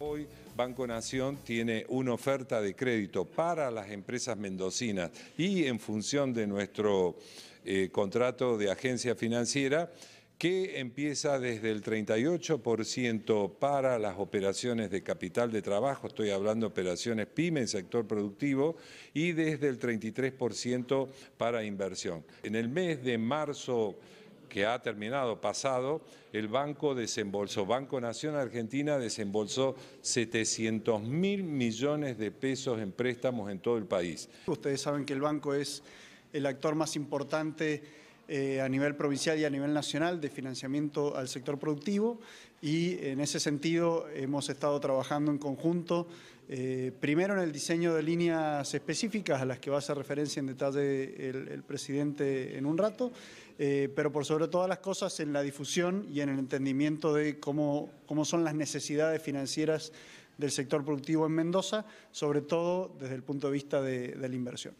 Hoy Banco Nación tiene una oferta de crédito para las empresas mendocinas y en función de nuestro eh, contrato de agencia financiera que empieza desde el 38% para las operaciones de capital de trabajo, estoy hablando de operaciones PYME, en sector productivo, y desde el 33% para inversión. En el mes de marzo que ha terminado pasado, el banco desembolsó, Banco Nacional Argentina desembolsó 700 mil millones de pesos en préstamos en todo el país. Ustedes saben que el banco es el actor más importante eh, a nivel provincial y a nivel nacional de financiamiento al sector productivo y en ese sentido hemos estado trabajando en conjunto eh, primero en el diseño de líneas específicas a las que va a hacer referencia en detalle el, presidente en un rato, eh, pero por sobre todas las cosas en la difusión y en el entendimiento de cómo, son las necesidades financieras del sector productivo en Mendoza, sobre todo desde el punto de vista de la inversión.